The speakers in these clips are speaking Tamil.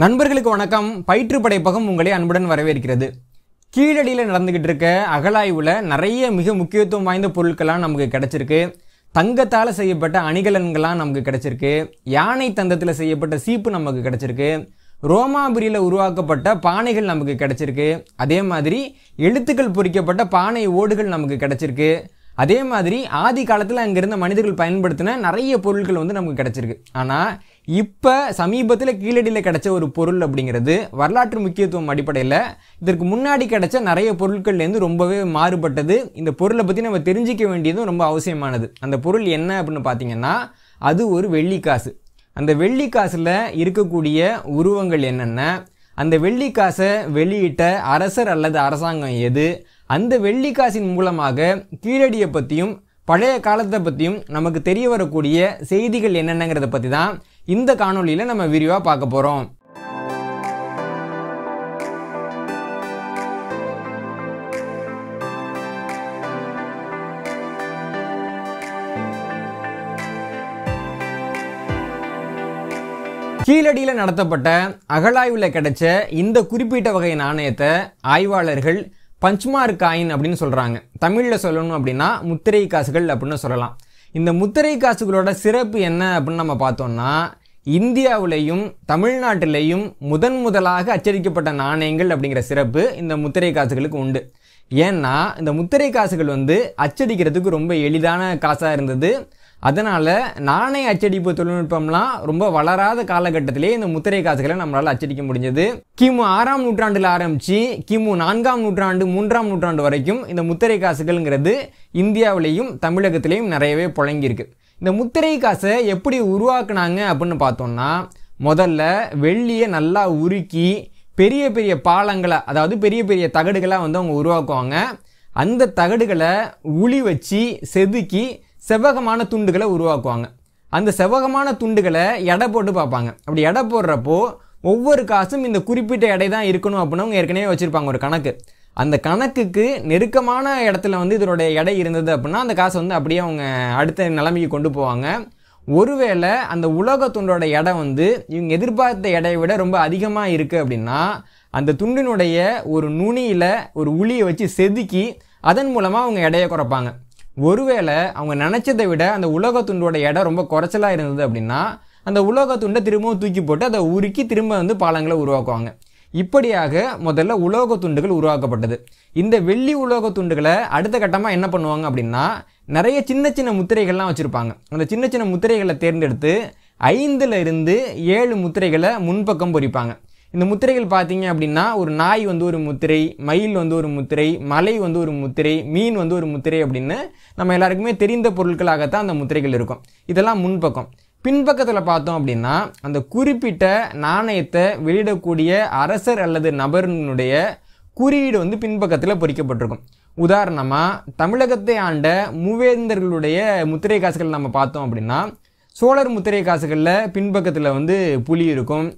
நண்பர்களுக்கு வணக்கம் பயிற்று படைப்பகம் உங்களை அன்புடன் வரவேற்கிறது கீழடியில் நடந்துக்கிட்டு இருக்க அகலாய்வில் நிறைய மிக முக்கியத்துவம் வாய்ந்த பொருட்கள்லாம் நமக்கு கிடச்சிருக்கு தங்கத்தால் செய்யப்பட்ட அணிகலன்கள்லாம் நமக்கு கிடச்சிருக்கு யானை தந்தத்தில் செய்யப்பட்ட சீப்பு நமக்கு கிடச்சிருக்கு ரோமாபுரியில் உருவாக்கப்பட்ட பானைகள் நமக்கு கிடச்சிருக்கு அதே மாதிரி எழுத்துக்கள் பொறிக்கப்பட்ட பானை ஓடுகள் நமக்கு கிடச்சிருக்கு அதே மாதிரி ஆதி காலத்தில் அங்கே மனிதர்கள் பயன்படுத்தின நிறைய பொருட்கள் வந்து நமக்கு கிடச்சிருக்கு ஆனால் இப்போ சமீபத்தில் கீழடியில் கிடச்ச ஒரு பொருள் அப்படிங்கிறது வரலாற்று முக்கியத்துவம் அடிப்படையில் இதற்கு முன்னாடி கிடச்ச நிறைய பொருட்கள்லேருந்து ரொம்பவே மாறுபட்டது இந்த பொருளை பற்றி நம்ம தெரிஞ்சிக்க வேண்டியதும் ரொம்ப அவசியமானது அந்த பொருள் என்ன அப்படின்னு பார்த்தீங்கன்னா அது ஒரு வெள்ளி காசு அந்த வெள்ளி காசில் இருக்கக்கூடிய உருவங்கள் என்னென்ன அந்த வெள்ளிக்காசை வெளியிட்ட அரசர் அல்லது அரசாங்கம் எது அந்த வெள்ளிக்காசின் மூலமாக கீழடியை பற்றியும் பழைய காலத்தை பற்றியும் நமக்கு தெரிய வரக்கூடிய செய்திகள் என்னென்னங்கிறத பற்றி தான் இந்த காணொலியில் நம்ம விரிவாக பார்க்க போகிறோம் கீழடியில் நடத்தப்பட்ட அகழாய்வில் கிடைச்ச இந்த குறிப்பிட்ட வகை நாணயத்தை ஆய்வாளர்கள் பஞ்ச்மார்க் காயின் அப்படின்னு சொல்கிறாங்க தமிழில் சொல்லணும் அப்படின்னா முத்திரை காசுகள் அப்படின்னு சொல்லலாம் இந்த முத்திரை காசுகளோட சிறப்பு என்ன அப்படின்னு நம்ம பார்த்தோம்னா இந்தியாவிலையும் தமிழ்நாட்டிலையும் முதன் முதலாக அச்சடிக்கப்பட்ட நாணயங்கள் அப்படிங்கிற சிறப்பு இந்த முத்திரை காசுகளுக்கு உண்டு ஏன்னா இந்த முத்திரை காசுகள் வந்து அச்சடிக்கிறதுக்கு ரொம்ப எளிதான காசாக இருந்தது அதனால் நாணய அச்சடிப்பு தொழில்நுட்பம்லாம் ரொம்ப வளராத காலகட்டத்திலே இந்த முத்திரை காசுகளை நம்மளால் அச்சடிக்க முடிஞ்சது கிமு ஆறாம் நூற்றாண்டில் ஆரம்பித்து கிமு நான்காம் நூற்றாண்டு மூன்றாம் நூற்றாண்டு வரைக்கும் இந்த முத்திரை காசுகள்ங்கிறது இந்தியாவிலேயும் தமிழகத்திலேயும் நிறையவே புழங்கியிருக்கு இந்த முத்திரை காசை எப்படி உருவாக்குனாங்க அப்படின்னு பார்த்தோம்னா முதல்ல வெள்ளியை நல்லா உருக்கி பெரிய பெரிய பாலங்களை அதாவது பெரிய பெரிய தகடுகளாக வந்து அவங்க உருவாக்குவாங்க அந்த தகடுகளை உளி வச்சு செதுக்கி செவ்வகமான துண்டுகளை உருவாக்குவாங்க அந்த செவ்வகமான துண்டுகளை எடை போட்டு பார்ப்பாங்க அப்படி எடை போடுறப்போ ஒவ்வொரு காசும் இந்த குறிப்பிட்ட எடை தான் இருக்கணும் அப்படின்னு அவங்க ஏற்கனவே வச்சுருப்பாங்க ஒரு கணக்கு அந்த கணக்குக்கு நெருக்கமான இடத்துல வந்து இதனுடைய எடை இருந்தது அப்படின்னா அந்த காசை வந்து அப்படியே அவங்க அடுத்த நிலைமைக்கு கொண்டு போவாங்க ஒருவேளை அந்த உலோக துண்டோட எடை வந்து இவங்க எதிர்பார்த்த எடையை விட ரொம்ப அதிகமாக இருக்குது அப்படின்னா அந்த துண்டினுடைய ஒரு நுனியில் ஒரு உளியை வச்சு செதுக்கி அதன் மூலமாக அவங்க எடையை குறைப்பாங்க ஒருவேளை அவங்க நினைச்சதை விட அந்த உலோக துண்டோட இடம் ரொம்ப குறைச்சலாக இருந்தது அப்படின்னா அந்த உலோக துண்டை திரும்பவும் தூக்கி போட்டு அதை உருக்கி திரும்ப வந்து பாலங்களை உருவாக்குவாங்க இப்படியாக முதல்ல உலோக துண்டுகள் உருவாக்கப்பட்டது இந்த வெள்ளி உலோக துண்டுகளை அடுத்த கட்டமாக என்ன பண்ணுவாங்க அப்படின்னா நிறைய சின்ன சின்ன முத்திரைகள்லாம் வச்சுருப்பாங்க அந்த சின்ன சின்ன முத்திரைகளை தேர்ந்தெடுத்து ஐந்துல இருந்து ஏழு முத்திரைகளை முன்பக்கம் பொறிப்பாங்க இந்த முத்திரைகள் பார்த்தீங்க அப்படின்னா ஒரு நாய் வந்து ஒரு முத்திரை மயில் வந்து ஒரு முத்திரை மலை வந்து ஒரு முத்திரை மீன் வந்து ஒரு முத்திரை அப்படின்னு நம்ம எல்லாருக்குமே தெரிந்த பொருட்களாகத்தான் அந்த முத்திரைகள் இருக்கும் இதெல்லாம் முன்பக்கம் பின்பக்கத்தில் பார்த்தோம் அப்படின்னா அந்த குறிப்பிட்ட நாணயத்தை வெளியிடக்கூடிய அரசர் அல்லது நபரினுடைய குறியீடு வந்து பின்பக்கத்தில் பொறிக்கப்பட்டிருக்கும் உதாரணமாக தமிழகத்தை ஆண்ட மூவேந்தர்களுடைய முத்திரை காசுகள் நம்ம பார்த்தோம் அப்படின்னா சோழர் முத்திரை காசுகளில் பின்பக்கத்தில் வந்து புலி இருக்கும்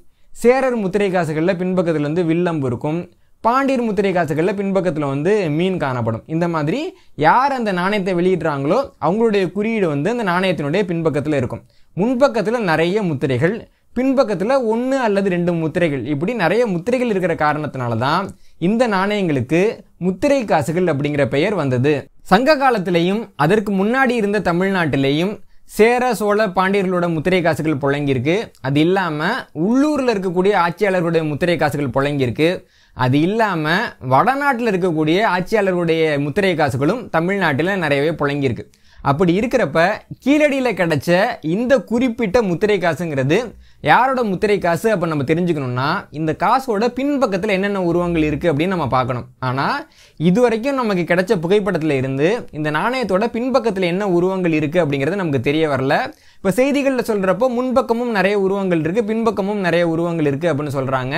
சேரர் முத்திரை காசுகளில் பின்பக்கத்தில் வந்து வில்லம்பு இருக்கும் பாண்டியர் முத்திரை காசுகளில் பின்பக்கத்தில் வந்து மீன் காணப்படும் இந்த மாதிரி யார் அந்த நாணயத்தை வெளியிடுறாங்களோ அவங்களுடைய குறியீடு வந்து அந்த நாணயத்தினுடைய பின்பக்கத்தில் இருக்கும் முன்பக்கத்தில் நிறைய முத்திரைகள் பின்பக்கத்தில் ஒன்று அல்லது ரெண்டு முத்திரைகள் இப்படி நிறைய முத்திரைகள் இருக்கிற காரணத்தினால தான் இந்த நாணயங்களுக்கு முத்திரை காசுகள் அப்படிங்கிற பெயர் வந்தது சங்க காலத்திலையும் அதற்கு முன்னாடி இருந்த தமிழ்நாட்டிலேயும் சேர சோழ பாண்டியர்களோட முத்திரை காசுகள் புழங்கியிருக்கு அது இல்லாமல் உள்ளூரில் இருக்கக்கூடிய ஆட்சியாளர்களுடைய முத்திரை காசுகள் புழங்கியிருக்கு அது இல்லாமல் வடநாட்டில் இருக்கக்கூடிய ஆட்சியாளர்களுடைய முத்திரை காசுகளும் தமிழ்நாட்டில் நிறையவே புழங்கியிருக்கு அப்படி இருக்கிறப்ப கீழடியில் கிடைச்ச இந்த குறிப்பிட்ட முத்திரை காசுங்கிறது யாரோட முத்திரை காசு அப்போ நம்ம தெரிஞ்சுக்கணும்னா இந்த காசோட பின்பக்கத்தில் என்னென்ன உருவங்கள் இருக்குது அப்படின்னு நம்ம பார்க்கணும் ஆனால் இது வரைக்கும் நமக்கு கிடைச்ச புகைப்படத்தில் இருந்து இந்த நாணயத்தோட பின்பக்கத்தில் என்ன உருவங்கள் இருக்குது அப்படிங்கிறது நமக்கு தெரிய வரல இப்போ செய்திகளில் சொல்கிறப்போ முன்பக்கமும் நிறைய உருவங்கள் இருக்குது பின்பக்கமும் நிறைய உருவங்கள் இருக்குது அப்படின்னு சொல்கிறாங்க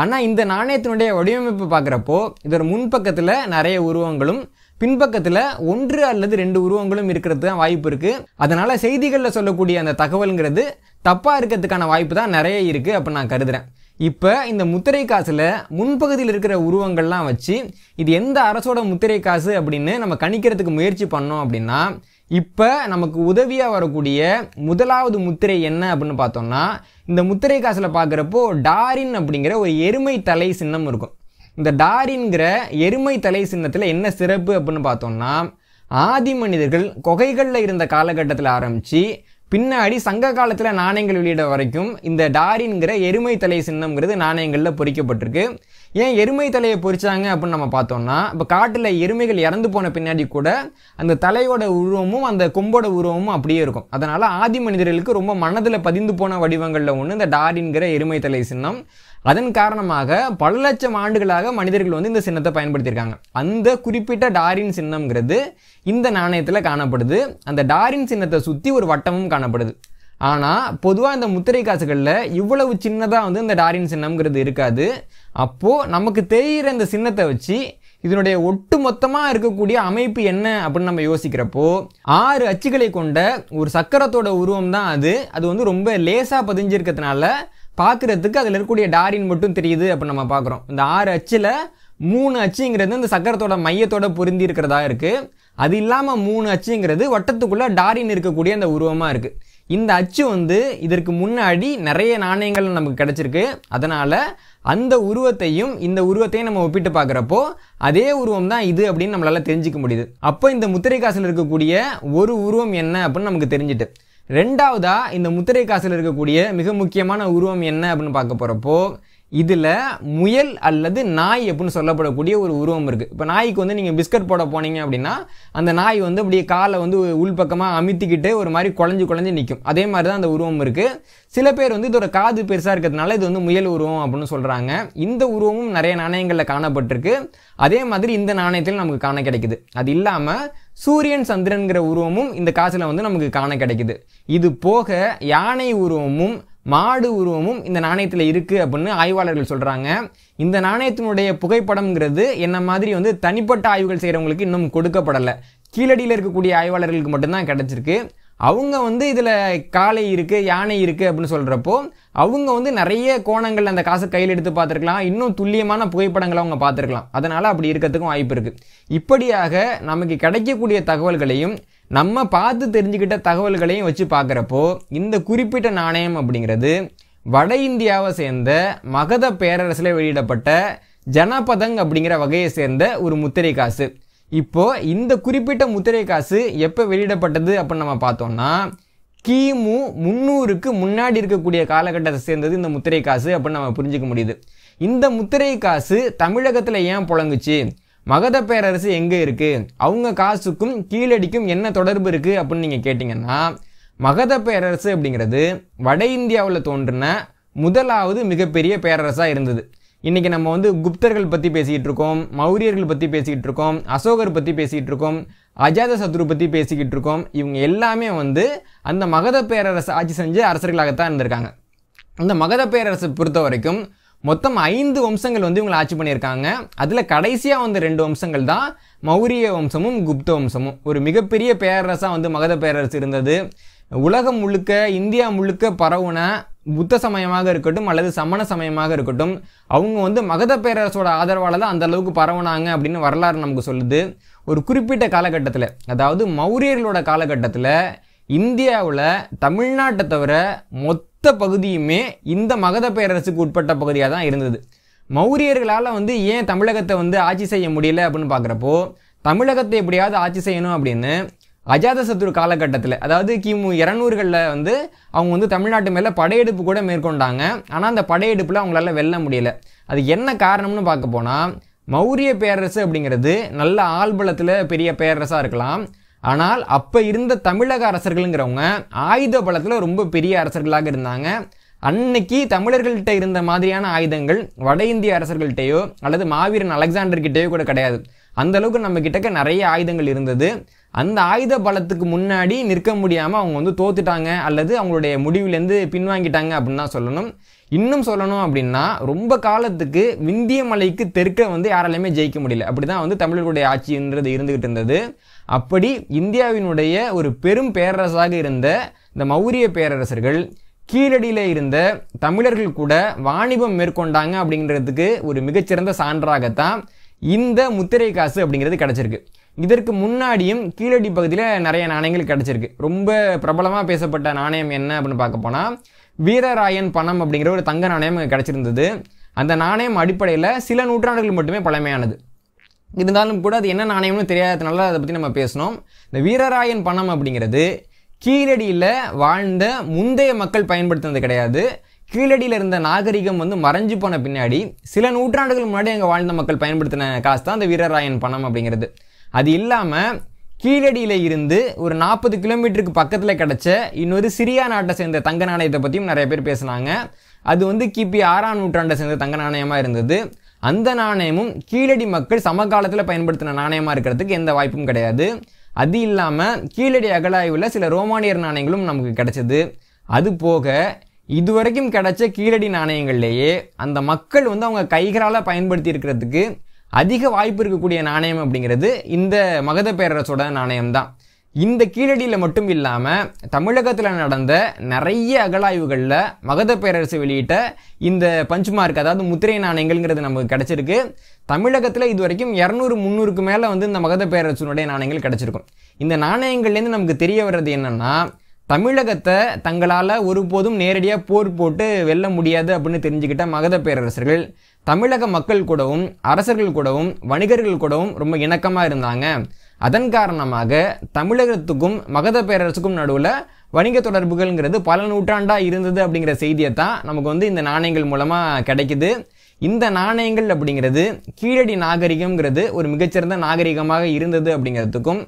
ஆனால் இந்த நாணயத்தினுடைய வடிவமைப்பு பார்க்குறப்போ இதோட முன்பக்கத்தில் நிறைய உருவங்களும் பின்பக்கத்தில் ஒன்று அல்லது ரெண்டு உருவங்களும் இருக்கிறது தான் வாய்ப்பு இருக்குது அதனால் செய்திகளில் சொல்லக்கூடிய அந்த தகவலுங்கிறது தப்பாக இருக்கிறதுக்கான வாய்ப்பு தான் நிறைய இருக்குது அப்ப நான் கருதுகிறேன் இப்போ இந்த முத்திரை காசில் முன்பகுதியில் இருக்கிற உருவங்கள்லாம் வச்சு இது எந்த அரசோட முத்திரை காசு அப்படின்னு நம்ம கணிக்கிறதுக்கு முயற்சி பண்ணோம் அப்படின்னா இப்போ நமக்கு உதவியாக வரக்கூடிய முதலாவது முத்திரை என்ன அப்படின்னு பார்த்தோம்னா இந்த முத்திரை காசில் பார்க்குறப்போ டாரின் அப்படிங்கிற ஒரு எருமை தலை சின்னம் இருக்கும் இந்த டாரின்கிற எருமை தலை சின்னத்தில் என்ன சிறப்பு அப்படின்னு பார்த்தோம்னா ஆதி மனிதர்கள் கொகைகளில் இருந்த காலகட்டத்தில் ஆரம்பித்து பின்னாடி சங்க காலத்தில் நாணயங்கள் வெளியிட வரைக்கும் இந்த டாரின்கிற எருமை தலை சின்னம்ங்கிறது நாணயங்களில் பொறிக்கப்பட்டிருக்கு ஏன் எருமை தலையை பொறிச்சாங்க அப்படின்னு நம்ம பார்த்தோம்னா இப்போ காட்டில் எருமைகள் இறந்து போன பின்னாடி கூட அந்த தலையோட உருவமும் அந்த கொம்போட உருவமும் அப்படியே இருக்கும் அதனால் ஆதி மனிதர்களுக்கு ரொம்ப மனதில் பதிந்து போன வடிவங்களில் ஒன்று இந்த டாரின்கிற எருமை தலை சின்னம் அதன் காரணமாக பல லட்சம் ஆண்டுகளாக மனிதர்கள் வந்து இந்த சின்னத்தை பயன்படுத்தியிருக்காங்க அந்த குறிப்பிட்ட டாரின் சின்னம்ங்கிறது இந்த நாணயத்தில் காணப்படுது அந்த டாரின் சின்னத்தை சுற்றி ஒரு வட்டமும் காணப்படுது ஆனால் பொதுவாக இந்த முத்திரை காசுகளில் இவ்வளவு சின்னதாக வந்து இந்த டாரின் சின்னம்ங்கிறது இருக்காது அப்போது நமக்கு தெரிகிற இந்த சின்னத்தை வச்சு இதனுடைய ஒட்டு மொத்தமாக இருக்கக்கூடிய அமைப்பு என்ன அப்படின்னு நம்ம யோசிக்கிறப்போ ஆறு அச்சுகளை கொண்ட ஒரு சக்கரத்தோட உருவம் தான் அது அது வந்து ரொம்ப லேசாக பதிஞ்சிருக்கிறதுனால பார்க்குறதுக்கு அதில் இருக்கக்கூடிய டாரின் மட்டும் தெரியுது அப்போ நம்ம பார்க்குறோம் இந்த ஆறு அச்சில் மூணு அச்சுங்கிறது இந்த சக்கரத்தோட மையத்தோட பொருந்தி இருக்கிறதா இருக்குது அது இல்லாமல் மூணு அச்சுங்கிறது வட்டத்துக்குள்ளே டாரின் இருக்கக்கூடிய அந்த உருவமாக இருக்குது இந்த அச்சு வந்து இதற்கு முன்னாடி நிறைய நாணயங்கள் நமக்கு கிடச்சிருக்கு அதனால் அந்த உருவத்தையும் இந்த உருவத்தையும் நம்ம ஒப்பிட்டு பார்க்குறப்போ அதே உருவம் தான் இது அப்படின்னு நம்மளால் தெரிஞ்சிக்க முடியுது அப்போ இந்த முத்திரை காசில் இருக்கக்கூடிய ஒரு உருவம் என்ன அப்படின்னு நமக்கு தெரிஞ்சுட்டு ரெண்டாவதாக இந்த முத்திரை காசில் இருக்கக்கூடிய மிக முக்கியமான உருவம் என்ன அப்படின்னு பார்க்க போகிறப்போ இதில் முயல் அல்லது நாய் அப்படின்னு சொல்லப்படக்கூடிய ஒரு உருவம் இருக்குது இப்போ நாய்க்கு வந்து நீங்கள் பிஸ்கட் போட போனீங்க அப்படின்னா அந்த நாய் வந்து அப்படியே காலை வந்து உள்பக்கமாக அமித்துக்கிட்டு ஒரு மாதிரி குழஞ்சி குழஞ்சி நிற்கும் அதே மாதிரி தான் அந்த உருவம் இருக்குது சில பேர் வந்து இதோட காது பெருசாக இருக்கிறதுனால இது வந்து முயல் உருவம் அப்படின்னு சொல்கிறாங்க இந்த உருவமும் நிறைய நாணயங்களில் காணப்பட்டிருக்கு அதே மாதிரி இந்த நாணயத்தில் நமக்கு காண கிடைக்குது அது இல்லாமல் சூரியன் சந்திரன்கிற உருவமும் இந்த காசில் வந்து நமக்கு காண கிடைக்குது இது போக யானை உருவமும் மாடு உருவமும் இந்த நாணயத்தில் இருக்குது அப்படின்னு ஆய்வாளர்கள் சொல்கிறாங்க இந்த நாணயத்தினுடைய புகைப்படம்ங்கிறது என்ன மாதிரி வந்து தனிப்பட்ட ஆய்வுகள் செய்கிறவங்களுக்கு இன்னும் கொடுக்கப்படலை கீழடியில் இருக்கக்கூடிய ஆய்வாளர்களுக்கு மட்டும்தான் கிடச்சிருக்கு அவங்க வந்து இதில் காளை இருக்குது யானை இருக்குது அப்படின்னு சொல்கிறப்போ அவங்க வந்து நிறைய கோணங்கள் அந்த காசை கையில் எடுத்து பார்த்துருக்கலாம் இன்னும் துல்லியமான புகைப்படங்களை அவங்க பார்த்துருக்கலாம் அதனால் அப்படி இருக்கிறதுக்கும் வாய்ப்பு இருக்குது இப்படியாக நமக்கு கிடைக்கக்கூடிய தகவல்களையும் நம்ம பார்த்து தெரிஞ்சுக்கிட்ட தகவல்களையும் வச்சு பார்க்குறப்போ இந்த குறிப்பிட்ட நாணயம் அப்படிங்கிறது வட இந்தியாவை சேர்ந்த மகத பேரரசில் வெளியிடப்பட்ட ஜனபதங் அப்படிங்கிற வகையை சேர்ந்த ஒரு முத்திரை காசு இப்போது இந்த குறிப்பிட்ட முத்திரை காசு எப்போ வெளியிடப்பட்டது அப்படின்னு நம்ம பார்த்தோம்னா கிமு முந்நூறுக்கு முன்னாடி இருக்கக்கூடிய காலகட்டத்தை சேர்ந்தது இந்த முத்திரை காசு அப்படின்னு நம்ம புரிஞ்சுக்க முடியுது இந்த முத்திரை காசு தமிழகத்தில் ஏன் புழங்குச்சு மகத பேரரசு எங்கே இருக்குது அவங்க காசுக்கும் கீழடிக்கும் என்ன தொடர்பு இருக்குது அப்படின்னு நீங்கள் கேட்டிங்கன்னா மகத பேரரசு அப்படிங்கிறது வட இந்தியாவில் தோன்றின முதலாவது மிகப்பெரிய பேரரசாக இருந்தது இன்றைக்கி நம்ம வந்து குப்தர்கள் பற்றி பேசிக்கிட்டு இருக்கோம் மௌரியர்கள் பற்றி பேசிக்கிட்டு இருக்கோம் அசோகர் பற்றி பேசிக்கிட்டு இருக்கோம் அஜாத சத்ரு பற்றி பேசிக்கிட்டு இருக்கோம் இவங்க எல்லாமே வந்து அந்த மகத பேரரசு ஆட்சி செஞ்ச அரசர்களாகத்தான் இருந்திருக்காங்க அந்த மகத பேரரசு பொறுத்த வரைக்கும் மொத்தம் ஐந்து வம்சங்கள் வந்து இவங்களை ஆட்சி பண்ணியிருக்காங்க அதில் கடைசியாக வந்து ரெண்டு வம்சங்கள் தான் மௌரிய வம்சமும் குப்த வம்சமும் ஒரு மிகப்பெரிய பேரரசாக வந்து மகத பேரரசு இருந்தது உலகம் முழுக்க இந்தியா முழுக்க பரவுன புத்த சமயமாக இருக்கட்டும் அல்லது சமண சமயமாக இருக்கட்டும் அவங்க வந்து மகத பேரரசோட ஆதரவால் தான் அந்த அளவுக்கு பரவுனாங்க அப்படின்னு வரலாறு நமக்கு சொல்லுது ஒரு குறிப்பிட்ட காலகட்டத்தில் அதாவது மௌரியர்களோட காலகட்டத்தில் இந்தியாவில் தமிழ்நாட்டை தவிர மொத்த பகுதியுமே இந்த மகத பேரரசுக்கு உட்பட்ட பகுதியாக தான் இருந்தது மௌரியர்களால் வந்து ஏன் தமிழகத்தை வந்து ஆட்சி செய்ய முடியல அப்படின்னு பார்க்குறப்போ தமிழகத்தை எப்படியாவது ஆட்சி செய்யணும் அப்படின்னு அஜாதசத்ரு காலகட்டத்தில் அதாவது கிமு இரநூறுகளில் வந்து அவங்க வந்து தமிழ்நாட்டு மேலே படையெடுப்பு கூட மேற்கொண்டாங்க ஆனால் அந்த படையெடுப்பில் அவங்களால வெல்ல முடியலை அது என்ன காரணம்னு பார்க்க போனால் மௌரிய பேரரசு அப்படிங்கிறது நல்ல ஆள்பலத்தில் பெரிய பேரரசாக இருக்கலாம் ஆனால் அப்போ இருந்த தமிழக அரசர்களுங்கிறவங்க ஆயுத பலத்தில் ரொம்ப பெரிய அரசர்களாக இருந்தாங்க அன்னைக்கு தமிழர்கள்ட்ட இருந்த மாதிரியான ஆயுதங்கள் வட இந்திய அரசர்கள்ட்டையோ அல்லது மாவீரன் அலெக்சாண்டர்கிட்டையோ கூட கிடையாது அந்தளவுக்கு நம்ம கிட்டக்க நிறைய ஆயுதங்கள் இருந்தது அந்த ஆயுத பலத்துக்கு முன்னாடி நிற்க முடியாமல் அவங்க வந்து தோத்துட்டாங்க அல்லது அவங்களுடைய முடிவுலேருந்து பின்வாங்கிட்டாங்க அப்படின்னு தான் சொல்லணும் இன்னும் சொல்லணும் அப்படின்னா ரொம்ப காலத்துக்கு விந்திய மலைக்கு தெற்க வந்து யாராலையுமே ஜெயிக்க முடியல அப்படி தான் வந்து தமிழர்களுடைய ஆட்சின்றது இருந்துகிட்டு இருந்தது அப்படி இந்தியாவினுடைய ஒரு பெரும் பேரரசாக இருந்த இந்த மௌரிய பேரரசர்கள் கீழடியில் இருந்த தமிழர்கள் கூட வாணிபம் மேற்கொண்டாங்க அப்படிங்கிறதுக்கு ஒரு மிகச்சிறந்த சான்றாகத்தான் இந்த முத்திரை காசு அப்படிங்கிறது கிடச்சிருக்கு இதற்கு முன்னாடியும் கீழடி பகுதியில் நிறைய நாணயங்கள் கிடச்சிருக்கு ரொம்ப பிரபலமாக பேசப்பட்ட நாணயம் என்ன அப்படின்னு பார்க்க போனால் வீரராயன் பணம் அப்படிங்கிற ஒரு தங்க நாணயம் கிடச்சிருந்தது அந்த நாணயம் அடிப்படையில் சில நூற்றாண்டுகள் மட்டுமே பழமையானது இருந்தாலும் கூட அது என்ன நாணயம்னு தெரியாததுனால அதை பற்றி நம்ம பேசணும் இந்த வீரராயன் பணம் அப்படிங்கிறது கீழடியில் வாழ்ந்த முந்தைய மக்கள் பயன்படுத்தினது கிடையாது கீழடியில் இருந்த நாகரிகம் வந்து மறைஞ்சு போன பின்னாடி சில நூற்றாண்டுகள் முன்னாடி அங்கே வாழ்ந்த மக்கள் பயன்படுத்தின காசு தான் அந்த வீரராயன் பணம் அப்படிங்கிறது அது இல்லாமல் கீழடியில் இருந்து ஒரு நாற்பது கிலோமீட்டருக்கு பக்கத்தில் கிடச்ச இன்னொரு சிரியா நாட்டை சேர்ந்த தங்க நாணயத்தை பற்றியும் நிறைய பேர் பேசினாங்க அது வந்து கிபி ஆறாம் நூற்றாண்டை சேர்ந்த தங்க நாணயமாக இருந்தது அந்த நாணயமும் கீழடி மக்கள் சமகாலத்தில் பயன்படுத்தின நாணயமாக இருக்கிறதுக்கு எந்த வாய்ப்பும் கிடையாது அது இல்லாமல் கீழடி அகலாய்வில் சில ரோமானியர் நாணயங்களும் நமக்கு கிடச்சிது அது போக இது வரைக்கும் கிடைச்ச கீழடி நாணயங்கள்லேயே அந்த மக்கள் வந்து அவங்க கைகளால் பயன்படுத்தி இருக்கிறதுக்கு அதிக வாய்ப்பு இருக்கக்கூடிய நாணயம் அப்படிங்கிறது இந்த மகத பேரரசோட நாணயம் தான் இந்த கீழடியில் மட்டும் இல்லாமல் தமிழகத்தில் நடந்த நிறைய அகழாய்வுகளில் மகத பேரரசு வெளியிட்ட இந்த பஞ்ச்மார்க் அதாவது முத்திரை நாணயங்கள்ங்கிறது நமக்கு கிடச்சிருக்கு தமிழகத்தில் இது வரைக்கும் இரநூறு முந்நூறுக்கு மேலே வந்து இந்த மகத பேரரசனுடைய நாணயங்கள் கிடச்சிருக்கும் இந்த நாணயங்கள்லேருந்து நமக்கு தெரிய வர்றது என்னென்னா தமிழகத்தை தங்களால் ஒருபோதும் நேரடியாக போர் போட்டு வெல்ல முடியாது அப்படின்னு தெரிஞ்சுக்கிட்ட மகத பேரரசர்கள் தமிழக மக்கள் கூடவும் அரசர்கள் கூடவும் வணிகர்கள் கூடவும் ரொம்ப இணக்கமாக இருந்தாங்க அதன் காரணமாக தமிழகத்துக்கும் மகத பேரரசுக்கும் நடுவில் வணிக தொடர்புகள்ங்கிறது பல நூற்றாண்டாக இருந்தது அப்படிங்கிற செய்தியை தான் நமக்கு வந்து இந்த நாணயங்கள் மூலமாக கிடைக்குது இந்த நாணயங்கள் அப்படிங்கிறது கீழடி நாகரிகம்ங்கிறது ஒரு மிகச்சிறந்த நாகரிகமாக இருந்தது அப்படிங்கிறதுக்கும்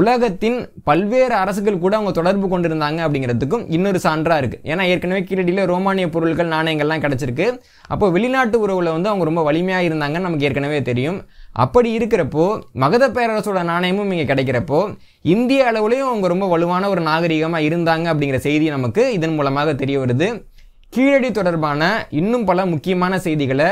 உலகத்தின் பல்வேறு அரசுகள் கூட அவங்க தொடர்பு கொண்டிருந்தாங்க அப்படிங்கிறதுக்கும் இன்னொரு சான்றாக இருக்குது ஏன்னா ஏற்கனவே கீழடியில் ரோமானிய பொருட்கள் நாணயங்கள்லாம் கிடச்சிருக்கு அப்போ வெளிநாட்டு உறவில் வந்து அவங்க ரொம்ப வலிமையாக இருந்தாங்கன்னு நமக்கு ஏற்கனவே தெரியும் அப்படி இருக்கிறப்போ மகத பேரரசோட நாணயமும் இங்கே கிடைக்கிறப்போ இந்திய அளவுலேயும் அவங்க ரொம்ப வலுவான ஒரு நாகரிகமாக இருந்தாங்க அப்படிங்கிற செய்தி நமக்கு இதன் மூலமாக தெரிய வருது கீழடி தொடர்பான இன்னும் பல முக்கியமான செய்திகளை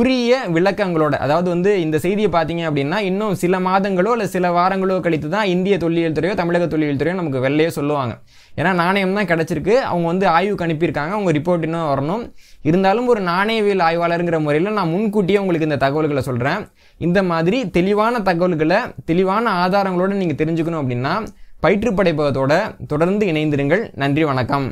உரிய விளக்கங்களோட அதாவது வந்து இந்த செய்தியை பார்த்தீங்க அப்படின்னா இன்னும் சில மாதங்களோ இல்லை சில வாரங்களோ கழித்து தான் இந்திய தொல்லியல் துறையோ தமிழக தொல்லியல் துறையோ நமக்கு வெள்ளையே சொல்லுவாங்க ஏன்னா நாணயம் தான் கிடச்சிருக்கு அவங்க வந்து ஆய்வுக்கு அனுப்பியிருக்காங்க அவங்க ரிப்போர்ட் இன்னும் வரணும் இருந்தாலும் ஒரு நாணயவியல் ஆய்வாளருங்கிற முறையில் நான் முன்கூட்டியே உங்களுக்கு இந்த தகவல்களை சொல்கிறேன் இந்த மாதிரி தெளிவான தகவல்களை தெளிவான ஆதாரங்களோடு நீங்கள் தெரிஞ்சுக்கணும் அப்படின்னா பயிற்றுப்படைப்பகத்தோட தொடர்ந்து இணைந்திருங்கள் நன்றி வணக்கம்